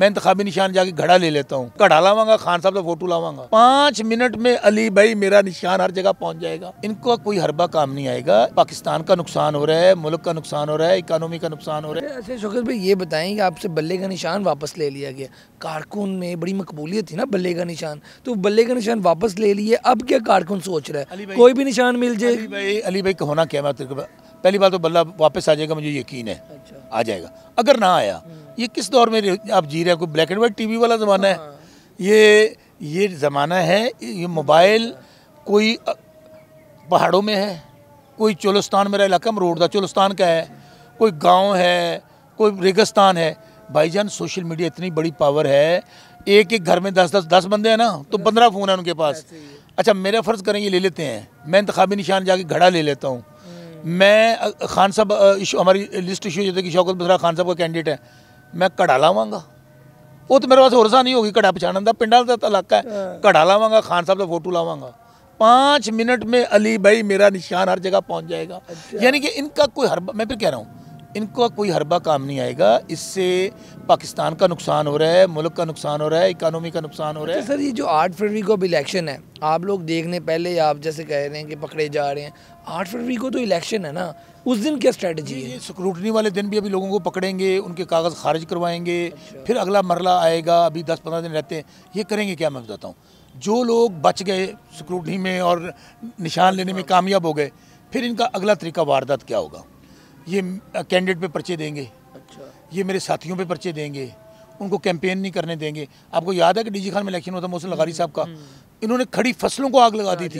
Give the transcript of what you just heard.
मैं इंतबी तो निशान जाके घड़ा ले लेता हूँ घड़ा लावांगा खान साहब से फोटो लावांगा पांच मिनट में अली भाई मेरा निशान हर जगह पहुंच जाएगा इनका कोई हरबा काम नहीं आएगा पाकिस्तान का नुकसान हो रहा है मुल्क का नुकसान हो रहा है इकानोमी का नुकसान हो रहा है ऐसे भाई ये बताएं कि आपसे बल्ले का निशान वापस ले लिया गया कारकुन में बड़ी मकबूलियत थी ना बल्ले का निशान तो बल्ले का निशान वापस ले लिए अब क्या कारकुन सोच रहा है कोई भी निशान मिल जाए अली भाई अली भाई होना क्या मैं पहली बार तो बल्ला वापस आ जाएगा मुझे यकीन है अच्छा। आ जाएगा अगर ना आया हम्म। ये किस दौर में आप जी रहे हैं कोई ब्लैक एंड वाइट टीवी वाला ज़माना हाँ। है ये ये ज़माना है ये मोबाइल कोई पहाड़ों में है कोई चोलस्तान मेरा इलाका रोड था चोलस्तान का है कोई गांव है कोई रेगिस्तान है भाईजान सोशल मीडिया इतनी बड़ी पावर है एक एक घर में दस दस दस बंदे हैं ना तो पंद्रह फ़ोन है उनके पास अच्छा मेरा फ़र्ज़ करें ये ले लेते हैं मैं इंतबी निशान जाके घड़ा ले लेता हूँ हम्म। मैं खान साहब हमारी लिस्ट इशू होती है कि शौकत बसरा खान साहब का कैंडिडेट है ਮੈਂ ਘੜਾ ਲਾਵਾਂਗਾ ਉਹ ਤੇ ਮੇਰੇ ਵਾਸਤੇ ਹੋਰ ਨਹੀਂ ਹੋਗੀ ਘੜਾ ਪਛਾਣਨ ਦਾ ਪਿੰਡਾਂ ਦਾ ਤਾਂ ਇਲਾਕਾ ਹੈ ਘੜਾ ਲਾਵਾਂਗਾ ਖਾਨ ਸਾਹਿਬ ਦਾ ਫੋਟੋ ਲਾਵਾਂਗਾ 5 ਮਿੰਟ ਮੇ ਅਲੀ ਭਾਈ ਮੇਰਾ ਨਿਸ਼ਾਨ ਹਰ ਜਗ੍ਹਾ ਪਹੁੰਚ ਜਾਏਗਾ ਯਾਨੀ ਕਿ ਇਨਕਾ ਕੋਈ ਹਰ ਮੈਂ ਫਿਰ ਕਹਿ ਰਹਾ ਹਾਂ इनका कोई हरबा काम नहीं आएगा इससे पाकिस्तान का नुकसान हो रहा है मुल्क का नुकसान हो रहा है इकानमी का नुकसान हो रहा है अच्छा सर ये जो आठ फरवरी को अब इलेक्शन है आप लोग देखने पहले आप जैसे कह रहे हैं कि पकड़े जा रहे हैं आठ फरवरी को तो इलेक्शन है ना उस दिन क्या स्ट्रेटजी है सिक्रूटनी वाले दिन भी अभी लोगों को पकड़ेंगे उनके कागज़ खारिज करवाएंगे अच्छा। फिर अगला मरला आएगा अभी दस पंद्रह दिन रहते हैं ये करेंगे क्या मैं बताता हूँ जो लोग बच गए सिक्रूटनी में और निशान लेने में हाँ। कामयाब हो गए फिर इनका अगला तरीका वारदात क्या होगा ये कैंडिडेट पे पर्चे देंगे अच्छा ये मेरे साथियों पे पर्चे देंगे उनको कैंपेन नहीं करने देंगे आपको याद है कि डीजी खान में इलेक्शन होता मोहसिन लगारी हम्म, साहब का हम्म। इन्होंने खड़ी फसलों को आग लगा दी थी